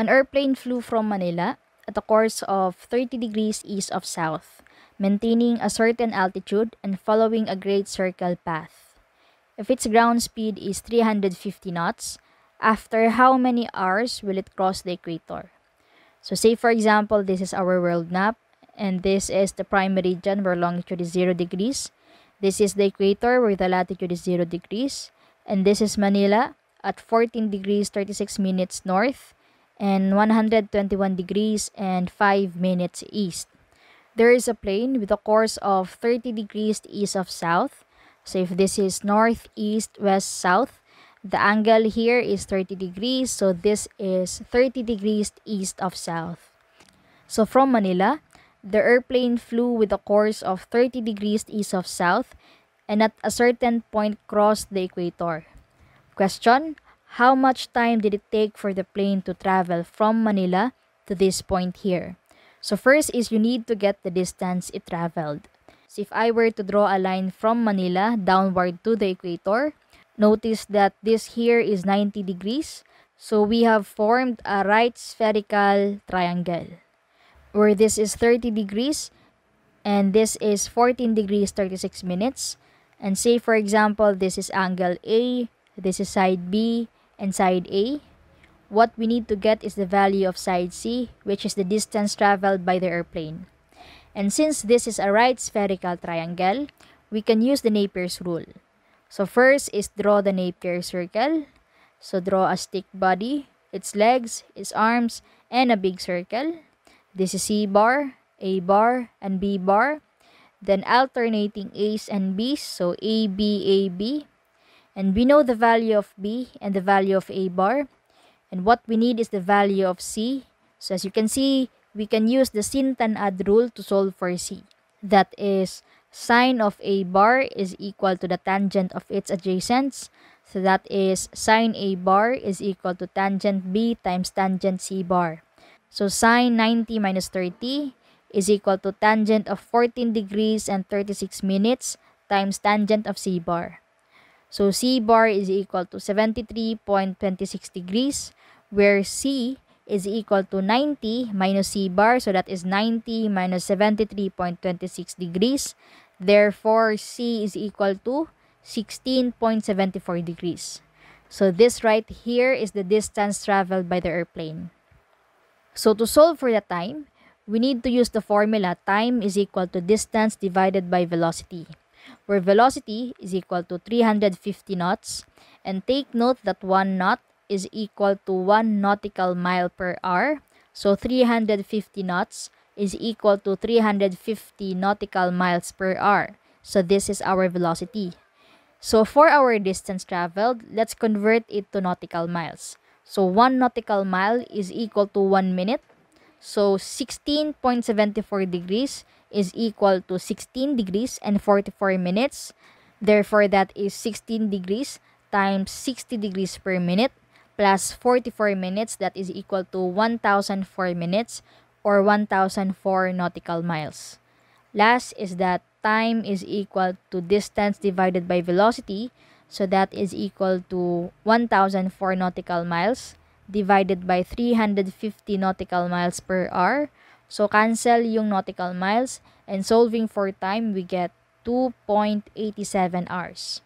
An airplane flew from Manila at a course of 30 degrees east of south, maintaining a certain altitude and following a great circle path. If its ground speed is 350 knots, after how many hours will it cross the equator? So say for example, this is our world map and this is the prime meridian where longitude is 0 degrees. This is the equator where the latitude is 0 degrees. And this is Manila at 14 degrees 36 minutes north and 121 degrees and 5 minutes east. There is a plane with a course of 30 degrees east of south. So if this is north, east, west, south, the angle here is 30 degrees. So this is 30 degrees east of south. So from Manila, the airplane flew with a course of 30 degrees east of south and at a certain point crossed the equator. Question, How much time did it take for the plane to travel from Manila to this point here? So first is you need to get the distance it traveled. So if I were to draw a line from Manila downward to the equator, notice that this here is 90 degrees. So we have formed a right spherical triangle where this is 30 degrees and this is 14 degrees 36 minutes. And say for example, this is angle A, this is side B, and side A. What we need to get is the value of side C, which is the distance traveled by the airplane. And since this is a right spherical triangle, we can use the Napier's rule. So first is draw the Napier circle. So draw a stick body, its legs, its arms, and a big circle. This is C bar, A bar, and B bar. Then alternating A's and B's, so A, B, A, B. And we know the value of B and the value of A bar. And what we need is the value of C. So as you can see, we can use the sin tan add rule to solve for C. That is, sine of A bar is equal to the tangent of its adjacents. So that is, sine A bar is equal to tangent B times tangent C bar. So sine 90 minus 30 is equal to tangent of 14 degrees and 36 minutes times tangent of C bar. So C bar is equal to 73.26 degrees, where C is equal to 90 minus C bar. So that is 90 minus 73.26 degrees. Therefore, C is equal to 16.74 degrees. So this right here is the distance traveled by the airplane. So to solve for the time, we need to use the formula time is equal to distance divided by velocity where velocity is equal to 350 knots, and take note that 1 knot is equal to 1 nautical mile per hour, so 350 knots is equal to 350 nautical miles per hour. So this is our velocity. So for our distance traveled, let's convert it to nautical miles. So 1 nautical mile is equal to 1 minute so 16.74 degrees is equal to 16 degrees and 44 minutes. Therefore, that is 16 degrees times 60 degrees per minute plus 44 minutes that is equal to 1,004 minutes or 1,004 nautical miles. Last is that time is equal to distance divided by velocity. So that is equal to 1,004 nautical miles divided by 350 nautical miles per hour. So, cancel yung nautical miles. And solving for time, we get 2.87 hours.